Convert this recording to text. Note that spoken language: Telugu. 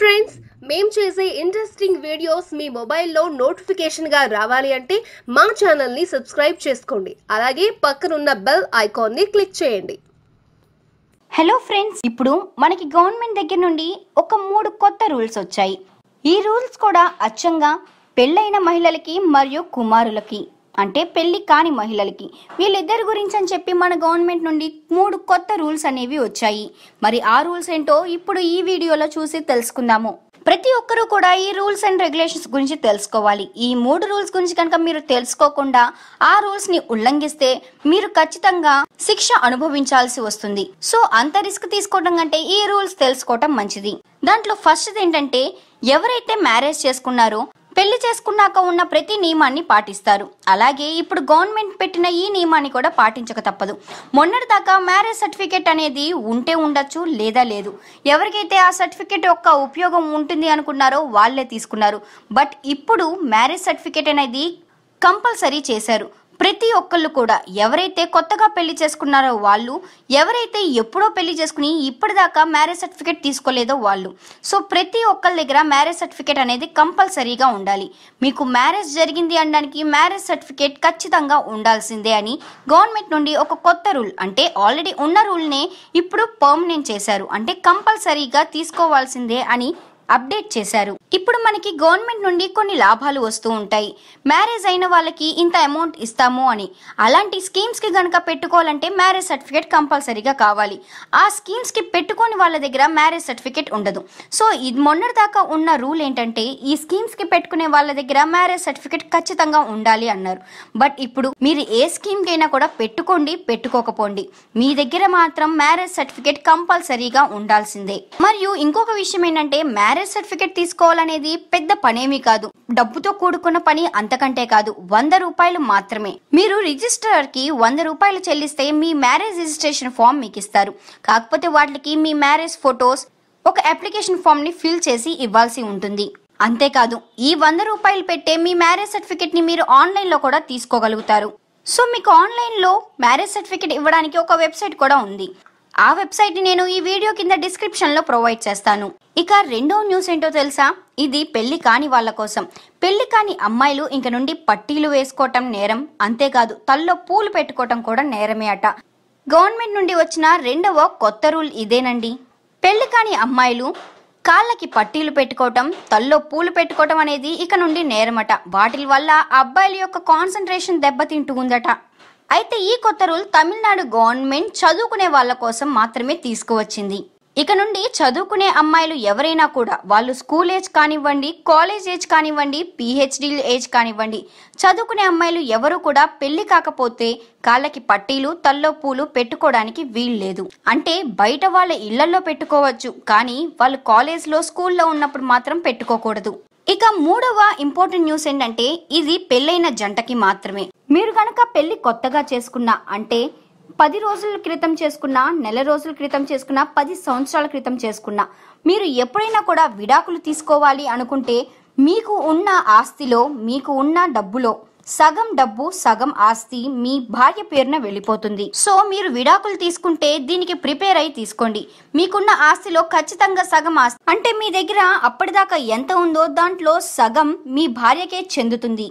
ఫ్రెండ్స్ మేము చేసే ఇంట్రెస్టింగ్ వీడియోస్ మీ మొబైల్లో నోటిఫికేషన్గా రావాలి అంటే మా ఛానల్ని సబ్స్క్రైబ్ చేసుకోండి అలాగే పక్కనున్న బెల్ ఐకాన్ని క్లిక్ చేయండి హలో ఫ్రెండ్స్ ఇప్పుడు మనకి గవర్నమెంట్ దగ్గర నుండి ఒక మూడు కొత్త రూల్స్ వచ్చాయి ఈ రూల్స్ కూడా అచ్చంగా పెళ్ళైన మహిళలకి మరియు కుమారులకి అంటే పెళ్లి కాని మహిళలకి వీళ్ళిద్దరి గురించి అని చెప్పి మన గవర్నమెంట్ నుండి మూడు కొత్త రూల్స్ అనేవి వచ్చాయి మరి ఆ రూల్స్ ఏంటో ఇప్పుడు ఈ వీడియోలో చూసి తెలుసుకుందాము ప్రతి ఒక్కరూ కూడా ఈ రూల్స్ అండ్ రెగ్యులేషన్స్ గురించి తెలుసుకోవాలి ఈ మూడు రూల్స్ గురించి కనుక మీరు తెలుసుకోకుండా ఆ రూల్స్ ని ఉల్లంఘిస్తే మీరు ఖచ్చితంగా శిక్ష అనుభవించాల్సి వస్తుంది సో అంత రిస్క్ తీసుకోవడం కంటే ఈ రూల్స్ తెలుసుకోవటం మంచిది దాంట్లో ఫస్ట్ ఏంటంటే ఎవరైతే మ్యారేజ్ చేసుకున్నారో పెళ్లి చేసుకున్నాక ఉన్న ప్రతి నియమాన్ని పాటిస్తారు అలాగే ఇప్పుడు గవర్నమెంట్ పెట్టిన ఈ నియమాన్ని కూడా పాటించక తప్పదు మొన్నటి దాకా మ్యారేజ్ సర్టిఫికేట్ అనేది ఉంటే ఉండొచ్చు లేదా లేదు ఎవరికైతే ఆ సర్టిఫికేట్ యొక్క ఉపయోగం ఉంటుంది అనుకున్నారో వాళ్ళే తీసుకున్నారు బట్ ఇప్పుడు మ్యారేజ్ సర్టిఫికేట్ అనేది కంపల్సరీ చేశారు ప్రతి ఒక్కళ్ళు కూడా ఎవరైతే కొత్తగా పెళ్లి చేసుకున్నారో వాళ్ళు ఎవరైతే ఎప్పుడో పెళ్లి చేసుకుని ఇప్పటిదాకా మ్యారేజ్ సర్టిఫికేట్ తీసుకోలేదో వాళ్ళు సో ప్రతి ఒక్కళ్ళ దగ్గర మ్యారేజ్ సర్టిఫికేట్ అనేది కంపల్సరీగా ఉండాలి మీకు మ్యారేజ్ జరిగింది అనడానికి మ్యారేజ్ సర్టిఫికేట్ ఖచ్చితంగా ఉండాల్సిందే అని గవర్నమెంట్ నుండి ఒక కొత్త రూల్ అంటే ఆల్రెడీ ఉన్న రూల్నే ఇప్పుడు పర్మనెంట్ చేశారు అంటే కంపల్సరీగా తీసుకోవాల్సిందే అని అప్డేట్ చేశారు ఇప్పుడు మనకి గవర్నమెంట్ నుండి కొన్ని లాభాలు వస్తూ ఉంటాయి మ్యారేజ్ అయిన వాళ్ళకి ఇంత అమౌంట్ ఇస్తాము అని అలాంటి స్కీమ్స్ కి గనక పెట్టుకోవాలంటే మ్యారేజ్ సర్టిఫికేట్ కంపల్సరీగా కావాలి ఆ స్కీమ్స్ కి పెట్టుకోని వాళ్ళ దగ్గర మ్యారేజ్ సర్టిఫికేట్ ఉండదు సో ఇది మొన్నటిదాకా ఉన్న రూల్ ఏంటంటే ఈ స్కీమ్స్ కి పెట్టుకునే వాళ్ళ దగ్గర మ్యారేజ్ సర్టిఫికేట్ ఖచ్చితంగా ఉండాలి అన్నారు బట్ ఇప్పుడు మీరు ఏ స్కీమ్ కైనా కూడా పెట్టుకోండి పెట్టుకోకపోండి మీ దగ్గర మాత్రం మ్యారేజ్ సర్టిఫికేట్ కంపల్సరీగా ఉండాల్సిందే మరియు ఇంకొక విషయం ఏంటంటే మ్యారేజ్ మ్యారేజ్ సర్టిఫికేట్ తీసుకోవాలనేది పెద్ద పనేమీ కాదు డబ్బుతో కూడుకున్న పని అంతకంటే కాదు వంద రూపాయలు మాత్రమే మీరు రిజిస్ట్రార్ కి వంద రూపాయలు చెల్లిస్తే మీ మ్యారేజ్ రిజిస్ట్రేషన్ ఫామ్ మీకు ఇస్తారు కాకపోతే వాటికి మీ మ్యారేజ్ ఫొటోస్ ఒక అప్లికేషన్ ఫామ్ ని ఫిల్ చేసి ఇవ్వాల్సి ఉంటుంది అంతేకాదు ఈ వంద రూపాయలు పెట్టే మీ మ్యారేజ్ సర్టిఫికెట్ ని మీరు ఆన్లైన్ లో కూడా తీసుకోగలుగుతారు సో మీకు ఆన్లైన్ లో మ్యారేజ్ సర్టిఫికేట్ ఇవ్వడానికి ఒక వెబ్సైట్ కూడా ఉంది ఆ వెబ్సైట్ నేను ఈ వీడియో కింద డిస్క్రిప్షన్లో ప్రొవైడ్ చేస్తాను ఇక రెండో న్యూస్ ఏంటో తెలుసా ఇది పెళ్లి కాని వాళ్ళ కోసం పెళ్లి కాని అమ్మాయిలు ఇంక నుండి పట్టీలు వేసుకోవటం నేరం అంతేకాదు తల్లో పూలు పెట్టుకోవటం కూడా నేరమే అట గవర్నమెంట్ నుండి వచ్చిన రెండవ కొత్త రూల్ ఇదేనండి పెళ్లి కాని అమ్మాయిలు కాళ్ళకి పట్టీలు పెట్టుకోవటం తల్లో పూలు పెట్టుకోవటం అనేది ఇక నుండి నేరమట వాటి వల్ల అబ్బాయిల యొక్క కాన్సన్ట్రేషన్ దెబ్బతింటుందట ఉందట అయితే ఈ కొత్త రూల్ తమిళనాడు గవర్నమెంట్ చదువుకునే వాళ్ళ కోసం మాత్రమే తీసుకువచ్చింది ఇక నుండి చదువుకునే అమ్మాయిలు ఎవరైనా కూడా వాళ్ళు స్కూల్ ఏజ్ కానివ్వండి కాలేజ్ ఏజ్ కానివ్వండి పిహెచ్డి ఏజ్ కానివ్వండి చదువుకునే అమ్మాయిలు ఎవరు కూడా పెళ్లి కాకపోతే కాళ్ళకి పట్టీలు తల్లో పూలు పెట్టుకోవడానికి వీల్లేదు అంటే బయట వాళ్ళ ఇళ్లలో పెట్టుకోవచ్చు కానీ వాళ్ళు కాలేజ్లో స్కూల్లో ఉన్నప్పుడు మాత్రం పెట్టుకోకూడదు ఇక మూడవ ఇంపార్టెంట్ న్యూస్ ఏంటంటే ఇది పెళ్ళైన జంటకి మాత్రమే మీరు కనుక పెళ్లి కొత్తగా చేసుకున్న అంటే పది రోజుల క్రితం చేసుకున్న నెల రోజుల క్రితం చేసుకున్న పది సంవత్సరాల క్రితం చేసుకున్న మీరు ఎప్పుడైనా కూడా విడాకులు తీసుకోవాలి అనుకుంటే మీకు ఉన్న ఆస్తిలో మీకు ఉన్న డబ్బులో సగం డబ్బు సగం ఆస్తి మీ భార్య పేరున వెళ్ళిపోతుంది సో మీరు విడాకులు తీసుకుంటే దీనికి ప్రిపేర్ అయి తీసుకోండి మీకున్న ఆస్తిలో ఖచ్చితంగా సగం ఆస్తి అంటే మీ దగ్గర అప్పటిదాకా ఎంత ఉందో దాంట్లో సగం మీ భార్యకే చెందుతుంది